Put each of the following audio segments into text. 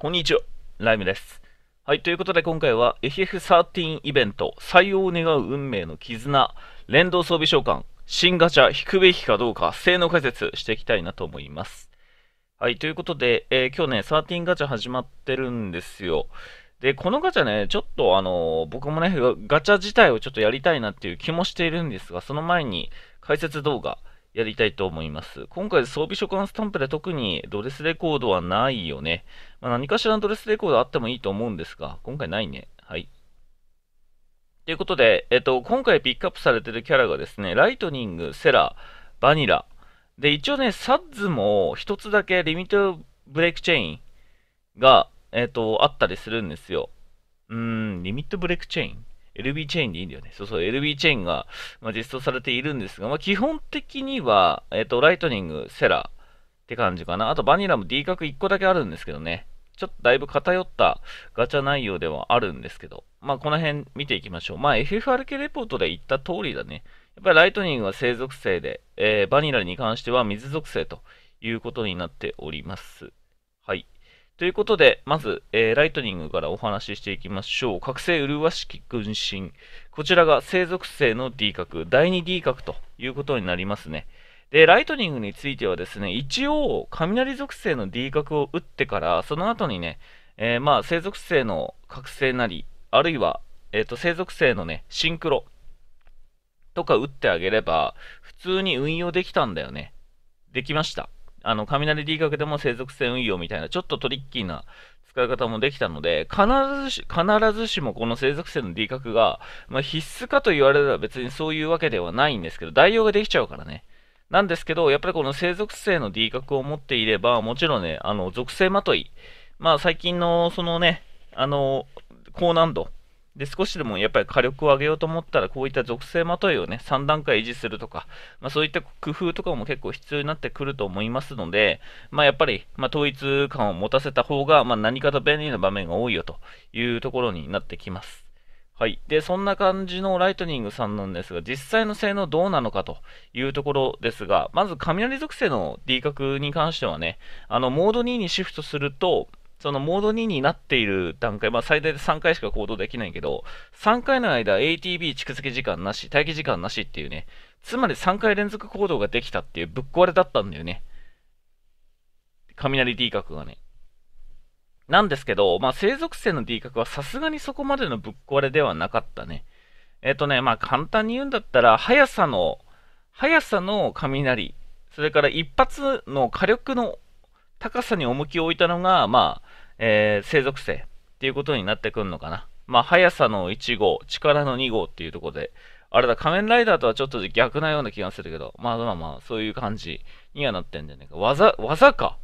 こんにちは、ライムです。はい、ということで今回は FF13 イベント、採用を願う運命の絆、連動装備召喚、新ガチャ引くべきかどうか、性能解説していきたいなと思います。はい、ということで、えー、今日ね、13ガチャ始まってるんですよ。で、このガチャね、ちょっとあのー、僕もね、ガチャ自体をちょっとやりたいなっていう気もしているんですが、その前に解説動画、やりたいと思います。今回装備所管スタンプで特にドレスレコードはないよね。まあ、何かしらのドレスレコードあってもいいと思うんですが、今回ないね。はい。ということで、えっと、今回ピックアップされてるキャラがですね、ライトニング、セラ、バニラ。で、一応ね、サッズも一つだけリミットブレイクチェインが、えっと、あったりするんですよ。うーん、リミットブレイクチェイン LB チェーンでいいんだよね。そうそう、LB チェーンが、まあ、実装されているんですが、まあ、基本的には、えっ、ー、と、ライトニング、セラーって感じかな。あと、バニラも D 角1個だけあるんですけどね。ちょっとだいぶ偏ったガチャ内容ではあるんですけど、まあ、この辺見ていきましょう。まあ、FFRK レポートで言った通りだね。やっぱりライトニングは生属性で、えー、バニラに関しては水属性ということになっております。ということで、まず、えー、ライトニングからお話ししていきましょう。覚醒麗しき軍神。こちらが生属性の D 角、第 2D 角ということになりますね。で、ライトニングについてはですね、一応、雷属性の D 角を打ってから、その後にね、えー、まあ、生属性の覚醒なり、あるいは、えっ、ー、と、生属性のね、シンクロとか打ってあげれば、普通に運用できたんだよね。できました。あの雷 D 学でも生息性運用みたいな、ちょっとトリッキーな使い方もできたので、必ずし必ずしもこの生属性の D 角が、まあ、必須かと言われれば別にそういうわけではないんですけど、代用ができちゃうからね。なんですけど、やっぱりこの生属性の D 角を持っていれば、もちろんね、あの属性まとい、まあ最近のそのね、あの、高難度で少しでもやっぱり火力を上げようと思ったら、こういった属性まといをね、3段階維持するとか、まあ、そういった工夫とかも結構必要になってくると思いますので、まあ、やっぱり、ま統一感を持たせた方が、ま何かと便利な場面が多いよというところになってきます。はい。で、そんな感じのライトニングさんなんですが、実際の性能どうなのかというところですが、まず雷属性の D 角に関してはね、あの、モード2にシフトすると、そのモード2になっている段階、まあ、最大で3回しか行動できないけど、3回の間 ATB 蓄積時間なし、待機時間なしっていうね、つまり3回連続行動ができたっていうぶっ壊れだったんだよね。雷 D 角がね。なんですけど、まあ、生属性の D 角はさすがにそこまでのぶっ壊れではなかったね。えっ、ー、とね、まあ、簡単に言うんだったら、速さの、速さの雷、それから一発の火力の高さに重きを置いたのが、まあ、えー、生属性っていうことになってくるのかな。まあ、速さの1号、力の2号っていうところで、あれだ、仮面ライダーとはちょっと逆なような気がするけど、まあまあまあ、そういう感じにはなってんじゃねえか。技、技か。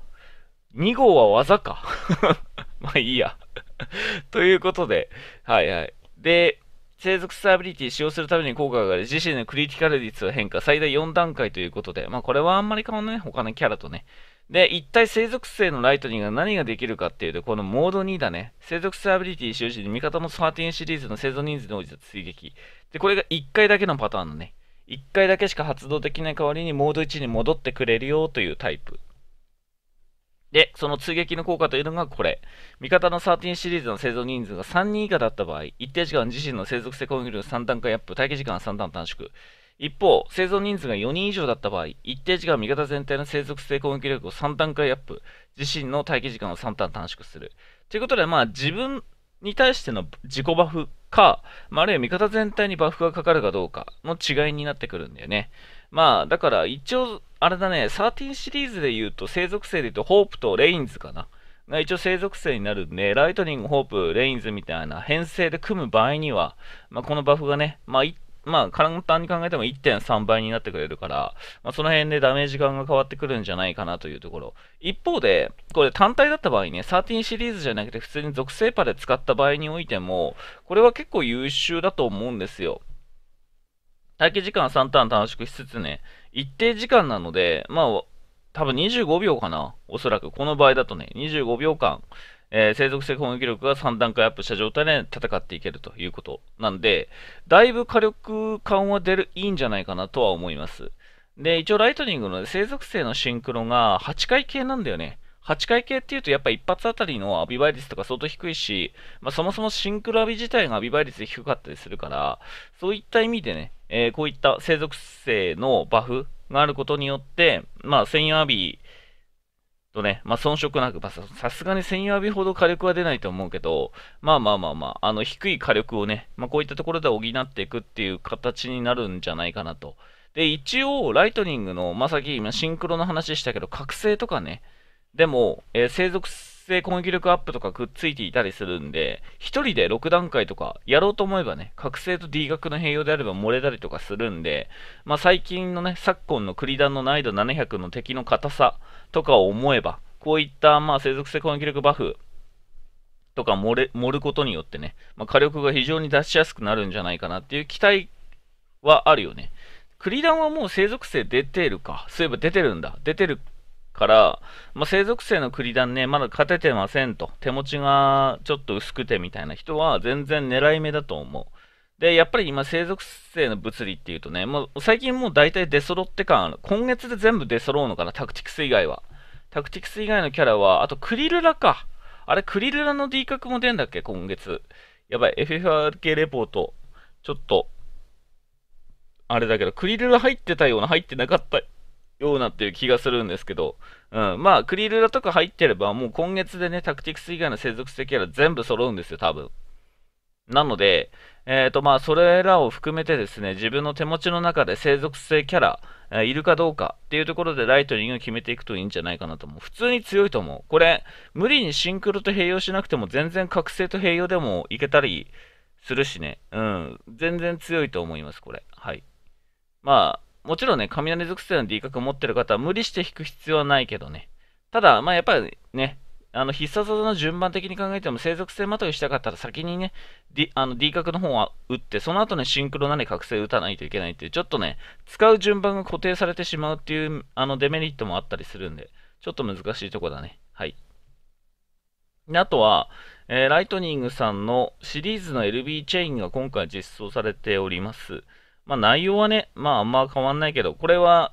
2号は技か。まあいいや ということで、はいはい。で、生属性アビリティ使用するために効果がある自身のクリティカル率は変化最大4段階ということで、まあこれはあんまり変わんない他のキャラとね。で、一体生属性のライトニングが何ができるかっていうと、このモード2だね。生属性アビリティ使用に味方の13シリーズの生存人数に応じた追撃。で、これが1回だけのパターンのね。1回だけしか発動できない代わりにモード1に戻ってくれるよというタイプ。で、その追撃の効果というのがこれ。味方の13シリーズの生存人数が3人以下だった場合、一定時間自身の生属性攻撃力3段階アップ、待機時間3段短縮。一方、生存人数が4人以上だった場合、一定時間味方全体の生息性攻撃力を3段階アップ、自身の待機時間を3段短縮する。ということで、まあ、自分に対しての自己バフか、まあ、あるいは味方全体にバフがかかるかどうかの違いになってくるんだよね。まあ、だから一応、あれだね、13シリーズで言うと、生続性で言うと、ホープとレインズかな。が一応生属性になるんで、ライトニング、ホープ、レインズみたいな編成で組む場合には、まあ、このバフがね、まあ、まあ、簡単に考えても1.3倍になってくれるから、まあ、その辺でダメージ感が変わってくるんじゃないかなというところ。一方で、これ単体だった場合ね、13シリーズじゃなくて普通に属性パで使った場合においても、これは結構優秀だと思うんですよ。待機時間3ターン短縮しつつね、一定時間なので、まあ、多分25秒かな、おそらく。この場合だとね、25秒間、えー、継性攻撃力が3段階アップした状態で戦っていけるということなんで、だいぶ火力感は出る、いいんじゃないかなとは思います。で、一応ライトニングの生属性のシンクロが8回系なんだよね。8回系っていうとやっぱ一発あたりのアビバイ率とか相当低いし、まあ、そもそもシンクロアビ自体がアビバイ率低かったりするから、そういった意味でね、えー、こういった生属性のバフがあることによって、まあ、専用アビとね、まあ、遜色なく、まあ、さすがに専用火ほど火力は出ないと思うけど、まあまあまあまあ、あの低い火力をね、まあ、こういったところで補っていくっていう形になるんじゃないかなと。で、一応、ライトニングの、まあ、さっき今シンクロの話したけど、覚醒とかね、でも、えー、生性攻撃力アップとかくっついていたりするんで、1人で6段階とかやろうと思えばね、覚醒と D 学の併用であれば漏れたりとかするんで、まあ、最近のね、昨今のクリダンの難易度700の敵の硬さとかを思えば、こういったまあ生続性攻撃力バフとか盛れ漏ることによってね、まあ、火力が非常に出しやすくなるんじゃないかなっていう期待はあるよね。クリダンはもう生属性出てるか。そういえば出てるんだ。出てるから、まあ、生属性の栗団ね、まだ勝ててませんと、手持ちがちょっと薄くてみたいな人は、全然狙い目だと思う。で、やっぱり今、生属性の物理っていうとね、もう最近もう大体出揃って感ある。今月で全部出揃うのかな、タクティクス以外は。タクティクス以外のキャラは、あとクリルラか。あれ、クリルラの D 角も出んだっけ、今月。やばい、FFRK レポート。ちょっと、あれだけど、クリルラ入ってたような、入ってなかったようなっていう気がするんですけど、うん、まあ、クリルラとか入ってれば、もう今月でね、タクティクス以外の接続性キャラ全部揃うんですよ、多分。なので、えっ、ー、と、まあ、それらを含めてですね、自分の手持ちの中で生属性キャラ、えー、いるかどうかっていうところでライトニングを決めていくといいんじゃないかなと思う。普通に強いと思う。これ、無理にシンクロと併用しなくても、全然覚醒と併用でもいけたりするしね、うん、全然強いと思います、これ。はい。まあ、もちろんね、雷属性の D 角持ってる方は無理して引く必要はないけどね。ただ、まあやっぱりね、あの必殺技の順番的に考えても、生属性まといしたかったら先にね、D, あの D 角の方は打って、その後ね、シンクロなり覚醒打たないといけないっていう、ちょっとね、使う順番が固定されてしまうっていうあのデメリットもあったりするんで、ちょっと難しいとこだね。はい。であとは、えー、ライトニングさんのシリーズの LB チェインが今回実装されております。まあ内容はね、まああんま変わんないけど、これは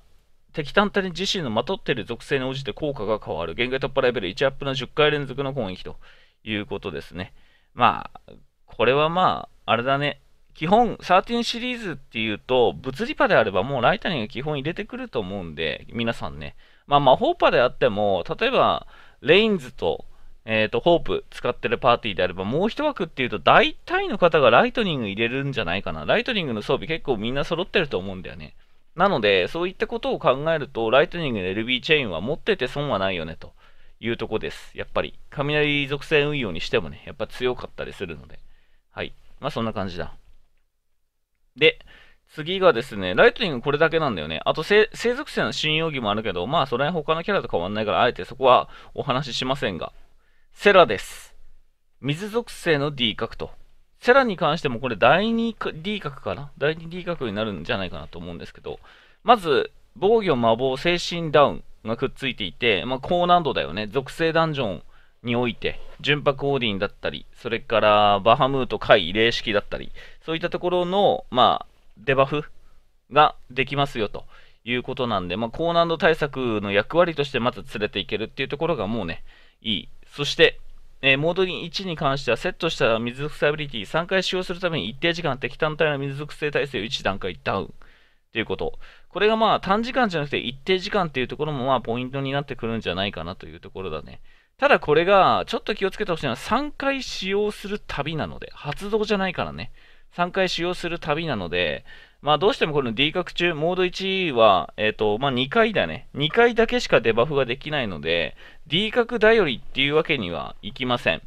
敵体に自身のまとっている属性に応じて効果が変わる。限界突破レベル1アップの10回連続の攻撃ということですね。まあ、これはまあ、あれだね。基本、13シリーズっていうと、物理波であればもうライタニング基本入れてくると思うんで、皆さんね。まあ、魔法パであっても、例えば、レインズとえっ、ー、と、ホープ使ってるパーティーであれば、もう一枠っていうと、大体の方がライトニング入れるんじゃないかな。ライトニングの装備結構みんな揃ってると思うんだよね。なので、そういったことを考えると、ライトニングの LB チェーンは持ってて損はないよね、というとこです。やっぱり、雷属性運用にしてもね、やっぱ強かったりするので。はい。まあ、そんな感じだ。で、次がですね、ライトニングこれだけなんだよね。あと、生属性の信用義もあるけど、まあ、それ他のキャラと変わんないから、あえてそこはお話ししませんが。セラです。水属性の D 角と。セラに関してもこれ第 2D 角かな第 2D 角になるんじゃないかなと思うんですけど、まず、防御、魔防、精神ダウンがくっついていて、まあ、高難度だよね。属性ダンジョンにおいて、純白オーディンだったり、それからバハムート、怪異、霊式だったり、そういったところの、まあ、デバフができますよということなんで、まあ、高難度対策の役割としてまず連れていけるっていうところがもうね、いいそして、えー、モードに1に関しては、セットした水属性アビリティ3回使用するために一定時間敵単体の水属性耐性を1段階ダウンということ。これがまあ短時間じゃなくて一定時間っていうところもまあポイントになってくるんじゃないかなというところだね。ただこれがちょっと気をつけてほしいのは3回使用する旅なので、発動じゃないからね。3回使用する旅なので、まあどうしてもこの D 角中、モード1は、えっ、ー、と、まあ2回だね。2回だけしかデバフができないので、D 角頼りっていうわけにはいきません。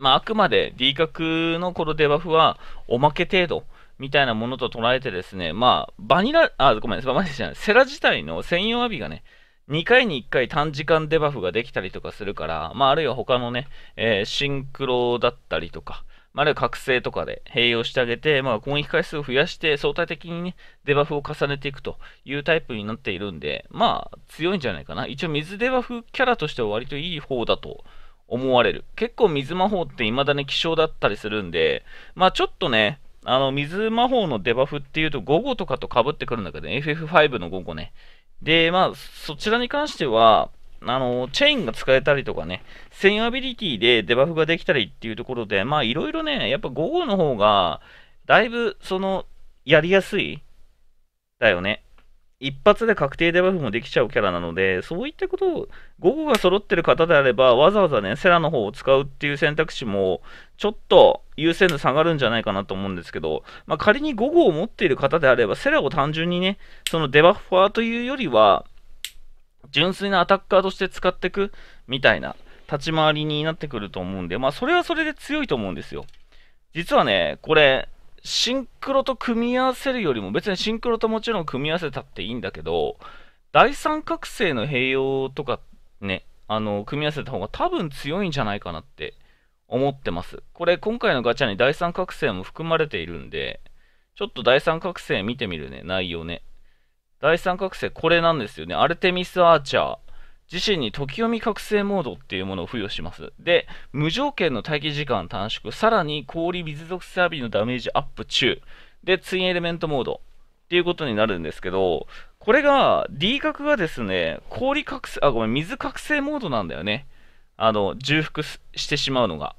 まああくまで D 角のこのデバフはおまけ程度。みたいなものと捉えてですね、まあ、バニラ、あ、ごめんなさい、バニラじゃない、セラ自体の専用アビがね、2回に1回短時間デバフができたりとかするから、まあ、あるいは他のね、えー、シンクロだったりとか、あるいは覚醒とかで併用してあげて、まあ、攻撃回数を増やして相対的にね、デバフを重ねていくというタイプになっているんで、まあ、強いんじゃないかな。一応、水デバフキャラとしては割といい方だと思われる。結構水魔法って未だに希少だったりするんで、まあ、ちょっとね、あの、水魔法のデバフっていうと午後とかと被ってくるんだけど、ね、FF5 の午後ね。で、まあ、そちらに関しては、あの、チェインが使えたりとかね、専用アビリティでデバフができたりっていうところで、まあいろいろね、やっぱ午後の方が、だいぶその、やりやすいだよね。一発で確定デバフもできちゃうキャラなので、そういったことを、午後が揃ってる方であれば、わざわざね、セラの方を使うっていう選択肢も、ちょっと優先度下がるんじゃないかなと思うんですけど、まあ、仮に午後を持っている方であれば、セラを単純にね、そのデバッファーというよりは、純粋なアタッカーとして使っていくみたいな立ち回りになってくると思うんで、まあ、それはそれで強いと思うんですよ。実はね、これ、シンクロと組み合わせるよりも、別にシンクロともちろん組み合わせたっていいんだけど、第三覚醒の併用とかね、あの、組み合わせた方が多分強いんじゃないかなって思ってます。これ、今回のガチャに第三覚醒も含まれているんで、ちょっと第三覚醒見てみるね、内容ね。第三覚醒、これなんですよね。アルテミス・アーチャー。自身に時読み覚醒モードっていうものを付与します。で、無条件の待機時間短縮、さらに氷水属性アビーのダメージアップ中。で、ツインエレメントモードっていうことになるんですけど、これが、D 角がですね、氷覚醒、あ、ごめん、水覚醒モードなんだよね。あの、重複してしまうのが。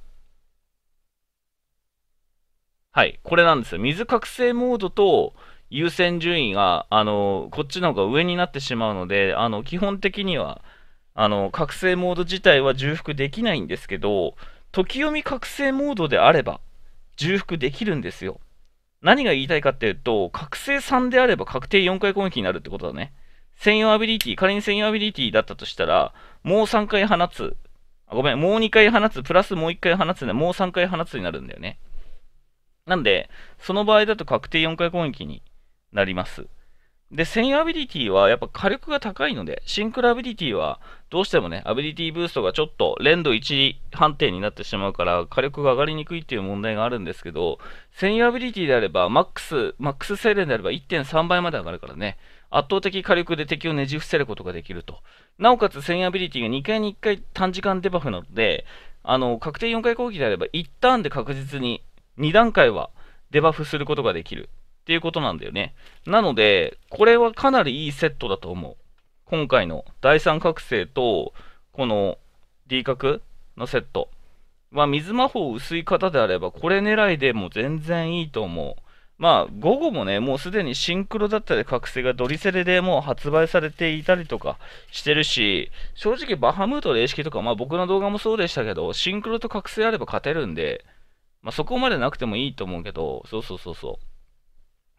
はい、これなんですよ。水覚醒モードと、優先順位が、あの、こっちの方が上になってしまうので、あの、基本的には、あの、覚醒モード自体は重複できないんですけど、時読み覚醒モードであれば、重複できるんですよ。何が言いたいかっていうと、覚醒3であれば確定4回攻撃になるってことだね。専用アビリティ、仮に専用アビリティだったとしたら、もう3回放つ。あごめん、もう2回放つ、プラスもう1回放つね、もう3回放つになるんだよね。なんで、その場合だと確定4回攻撃になります。で、専用アビリティはやっぱ火力が高いので、シンクロアビリティはどうしてもね、アビリティブーストがちょっと連動1判定になってしまうから、火力が上がりにくいっていう問題があるんですけど、専用アビリティであれば、マックス、マックス精錬であれば1.3倍まで上がるからね、圧倒的火力で敵をねじ伏せることができると。なおかつ専用アビリティが2回に1回短時間デバフなので、あの、確定4回攻撃であれば1ターンで確実に2段階はデバフすることができる。っていうことなんだよね。なので、これはかなりいいセットだと思う。今回の第三覚醒と、この D 角のセット。まあ、水魔法薄い方であれば、これ狙いでも全然いいと思う。まあ、午後もね、もうすでにシンクロだったり、覚醒がドリセレでもう発売されていたりとかしてるし、正直バハムートレシ式とか、まあ僕の動画もそうでしたけど、シンクロと覚醒あれば勝てるんで、まあそこまでなくてもいいと思うけど、そうそうそうそう。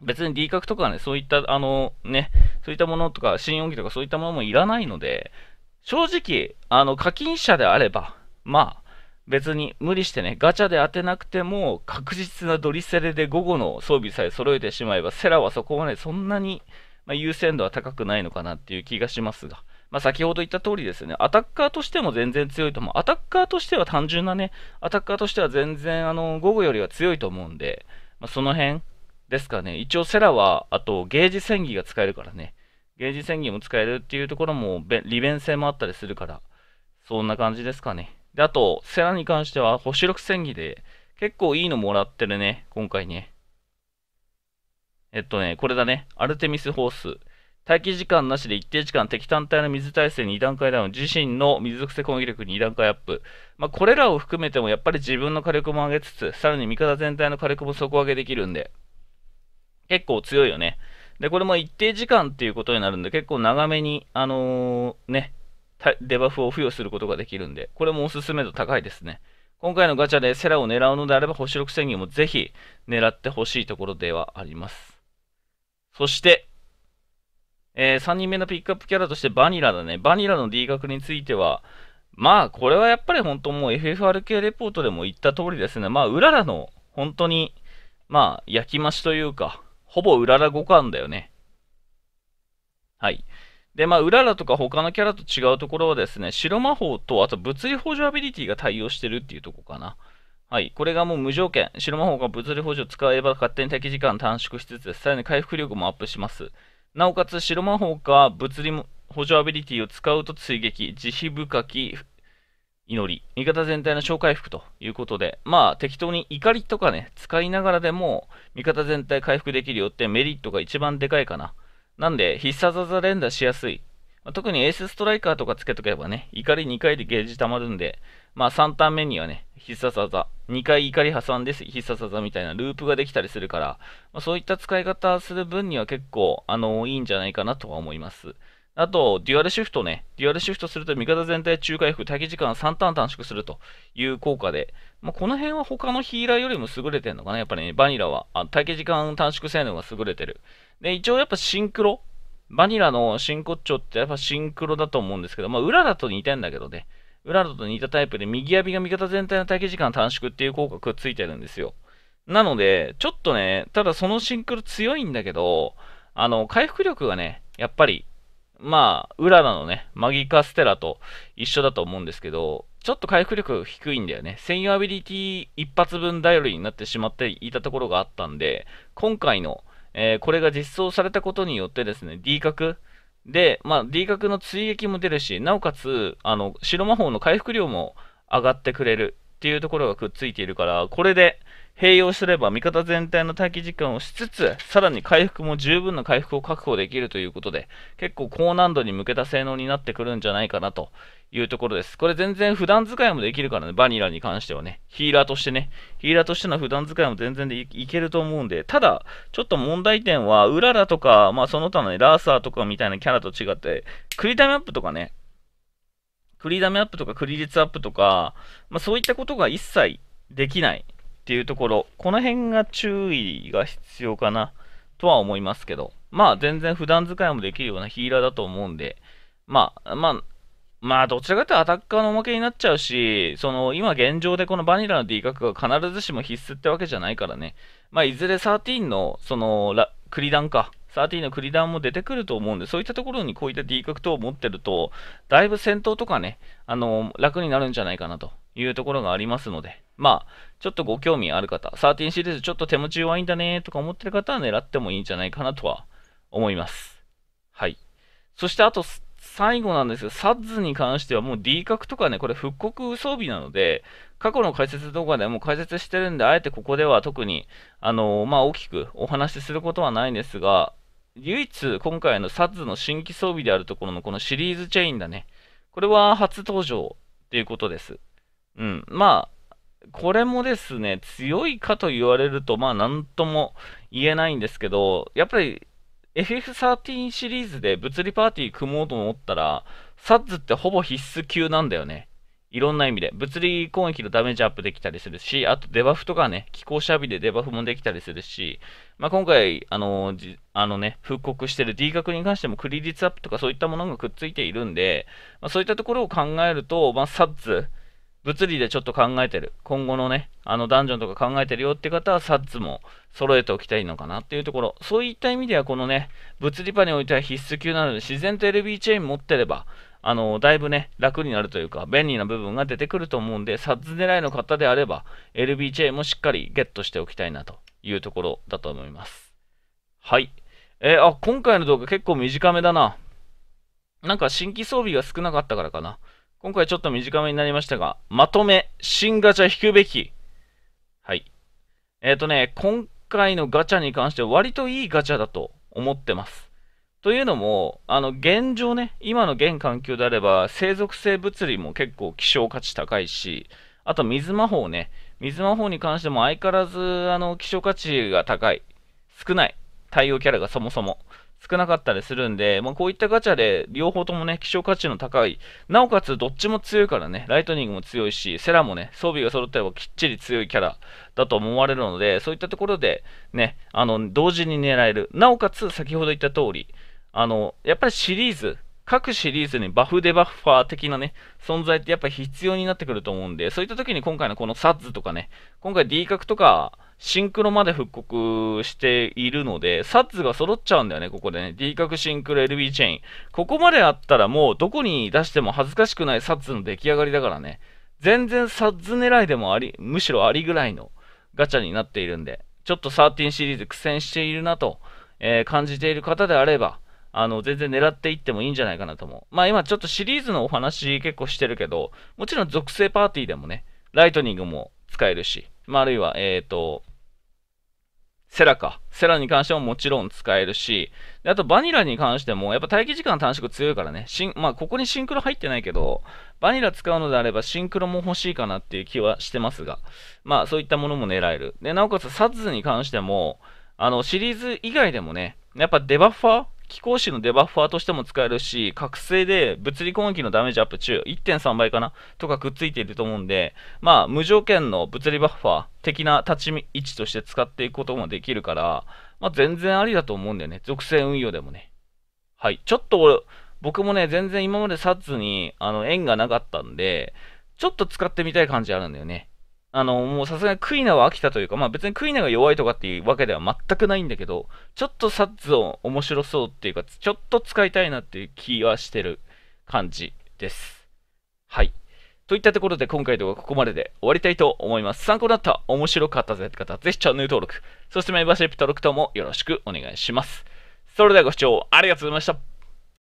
別に D 角とかね、そういった、あの、ね、そういったものとか、新容機とかそういったものもいらないので、正直、あの、課金者であれば、まあ、別に無理してね、ガチャで当てなくても、確実なドリセレで午後の装備さえ揃えてしまえば、セラはそこまでそんなに、まあ、優先度は高くないのかなっていう気がしますが、まあ、先ほど言った通りですね、アタッカーとしても全然強いと思う。アタッカーとしては単純なね、アタッカーとしては全然、あの、午後よりは強いと思うんで、まあ、その辺、ですかね。一応セラは、あとゲージ戦技が使えるからね。ゲージ戦技も使えるっていうところも利便性もあったりするから、そんな感じですかね。で、あと、セラに関しては星6戦技で結構いいのもらってるね、今回ね。えっとね、これだね。アルテミスホース。待機時間なしで一定時間敵単体の水耐性2段階ダウン、自身の水属性攻撃力2段階アップ。まあ、これらを含めてもやっぱり自分の火力も上げつつ、さらに味方全体の火力も底上げできるんで、結構強いよね。で、これも一定時間っていうことになるんで、結構長めに、あのー、ね、デバフを付与することができるんで、これもおすすめ度高いですね。今回のガチャでセラを狙うのであれば、星6宣言もぜひ狙ってほしいところではあります。そして、えー、3人目のピックアップキャラとしてバニラだね。バニラの D 角については、まあ、これはやっぱり本当もう FFRK レポートでも言った通りですね。まあ、うららの本当に、まあ、焼き増しというか、ほぼうらら5巻だよね。はい。で、まあ、うららとか他のキャラと違うところはですね、白魔法と、あと物理補助アビリティが対応してるっていうとこかな。はい。これがもう無条件。白魔法が物理補助を使えば勝手に待機時間短縮しつつ、さらに回復力もアップします。なおかつ、白魔法が物理補助アビリティを使うと追撃、慈悲深き祈り、味方全体の小回復ということで、まあ適当に怒りとかね、使いながらでも味方全体回復できるよってメリットが一番でかいかな。なんで必殺技連打しやすい。まあ、特にエースストライカーとかつけとけばね、怒り2回でゲージ溜まるんで、まあ3ターン目にはね、必殺技、2回怒り挟んで必殺技みたいなループができたりするから、まあ、そういった使い方する分には結構、あのー、いいんじゃないかなとは思います。あと、デュアルシフトね。デュアルシフトすると味方全体中回復、待機時間3ターン短縮するという効果で、まあ、この辺は他のヒーラーよりも優れてるのかな。やっぱり、ね、バニラは、あ待機時間短縮性能が優れてる。で、一応やっぱシンクロ。バニラの真骨頂ってやっぱシンクロだと思うんですけど、まあ、裏だと似てんだけどね。裏だと似たタイプで、右指が味方全体の待機時間短縮っていう効果くっついてるんですよ。なので、ちょっとね、ただそのシンクロ強いんだけど、あの、回復力がね、やっぱりまあ、ウラナのね、マギカステラと一緒だと思うんですけど、ちょっと回復力低いんだよね。専用アビリティ一発分頼りになってしまっていたところがあったんで、今回の、えー、これが実装されたことによってですね、D 角で、まあ、D 角の追撃も出るし、なおかつ、あの、白魔法の回復量も上がってくれるっていうところがくっついているから、これで、併用すれば味方全体の待機時間をしつつ、さらに回復も十分な回復を確保できるということで、結構高難度に向けた性能になってくるんじゃないかなというところです。これ全然普段使いもできるからね、バニラに関してはね、ヒーラーとしてね、ヒーラーとしての普段使いも全然でいけると思うんで、ただ、ちょっと問題点は、ウララとか、まあその他のね、ラーサーとかみたいなキャラと違って、クリタイムアップとかね、クリーダメアップとかクリ率アップとか、まあそういったことが一切できない。っていうところ、この辺が注意が必要かなとは思いますけど、まあ全然普段使いもできるようなヒーラーだと思うんで、まあ、まあ、まあどちらかというとアタッカーのおまけになっちゃうし、その今現状でこのバニラの D 角が必ずしも必須ってわけじゃないからね、まあいずれ13のそのクリダンか、13のクリダンも出てくると思うんで、そういったところにこういった D 角等を持ってると、だいぶ戦闘とかね、あの楽になるんじゃないかなというところがありますので、まあ、ちょっとご興味ある方、13シリーズちょっと手持ち弱いんだねとか思ってる方は狙ってもいいんじゃないかなとは思います。はい。そしてあと、最後なんですが、サッズに関してはもう D 角とかね、これ復刻装備なので、過去の解説動画でも解説してるんで、あえてここでは特に、あのー、まあ、大きくお話しすることはないんですが、唯一今回のサ d s の新規装備であるところのこのシリーズチェインだね。これは初登場っていうことです。うん。まあ、これもですね、強いかと言われると、まあ、なんとも言えないんですけど、やっぱり FF13 シリーズで物理パーティー組もうと思ったら、サッズってほぼ必須級なんだよね。いろんな意味で、物理攻撃のダメージアップできたりするし、あとデバフとかね、気候しゃビでデバフもできたりするし、まあ、今回、あのー、あのね、復刻してる D 角に関してもクリ率アップとかそういったものがくっついているんで、まあ、そういったところを考えると、まあ、サッツ、物理でちょっと考えてる、今後のね、あのダンジョンとか考えてるよって方は、サッツも揃えておきたいのかなっていうところ、そういった意味では、このね、物理パにおいては必須級なので、自然と LB チェーン持ってれば、あの、だいぶね、楽になるというか、便利な部分が出てくると思うんで、サッズ狙いの方であれば、LBJ もしっかりゲットしておきたいなというところだと思います。はい。えー、あ、今回の動画結構短めだな。なんか新規装備が少なかったからかな。今回ちょっと短めになりましたが、まとめ、新ガチャ引くべき。はい。えっ、ー、とね、今回のガチャに関しては割といいガチャだと思ってます。というのも、あの現状ね、今の現環境であれば、生属性物理も結構希少価値高いし、あと水魔法ね、水魔法に関しても相変わらずあの希少価値が高い、少ない、対応キャラがそもそも少なかったりするんで、まあ、こういったガチャで両方ともね、希少価値の高い、なおかつどっちも強いからね、ライトニングも強いし、セラもね、装備が揃ってればきっちり強いキャラだと思われるので、そういったところでね、あの同時に狙える、なおかつ先ほど言った通り、あの、やっぱりシリーズ、各シリーズにバフデバッファー的なね、存在ってやっぱり必要になってくると思うんで、そういった時に今回のこのサッズとかね、今回 D 角とか、シンクロまで復刻しているので、サッズが揃っちゃうんだよね、ここでね。D 角シンクロ LB チェイン。ここまであったらもうどこに出しても恥ずかしくないサッズの出来上がりだからね。全然サッズ狙いでもあり、むしろありぐらいのガチャになっているんで、ちょっと13シリーズ苦戦しているなと、えー、感じている方であれば、あの、全然狙っていってもいいんじゃないかなと思う。まあ今ちょっとシリーズのお話結構してるけど、もちろん属性パーティーでもね、ライトニングも使えるし、まああるいは、えっ、ー、と、セラか。セラに関してももちろん使えるし、であとバニラに関しても、やっぱ待機時間短縮強いからね、シンまあ、ここにシンクロ入ってないけど、バニラ使うのであればシンクロも欲しいかなっていう気はしてますが、まあそういったものも狙える。で、なおかつサッズに関しても、あの、シリーズ以外でもね、やっぱデバッファー飛行士のデバッファーとしても使えるし、覚醒で物理攻撃のダメージアップ中、1.3倍かなとかくっついていると思うんで、まあ、無条件の物理バッファー的な立ち位置として使っていくこともできるから、まあ、全然ありだと思うんだよね。属性運用でもね。はい。ちょっと俺、僕もね、全然今までサッズにあの縁がなかったんで、ちょっと使ってみたい感じあるんだよね。あの、もうさすがにクイナは飽きたというか、まあ別にクイナが弱いとかっていうわけでは全くないんだけど、ちょっとサッズを面白そうっていうか、ちょっと使いたいなっていう気はしてる感じです。はい。といったところで今回の動画ここまでで終わりたいと思います。参考になった、面白かったぜって方、ぜひチャンネル登録、そしてメンバーシップ登録等もよろしくお願いします。それではご視聴ありがとうございました。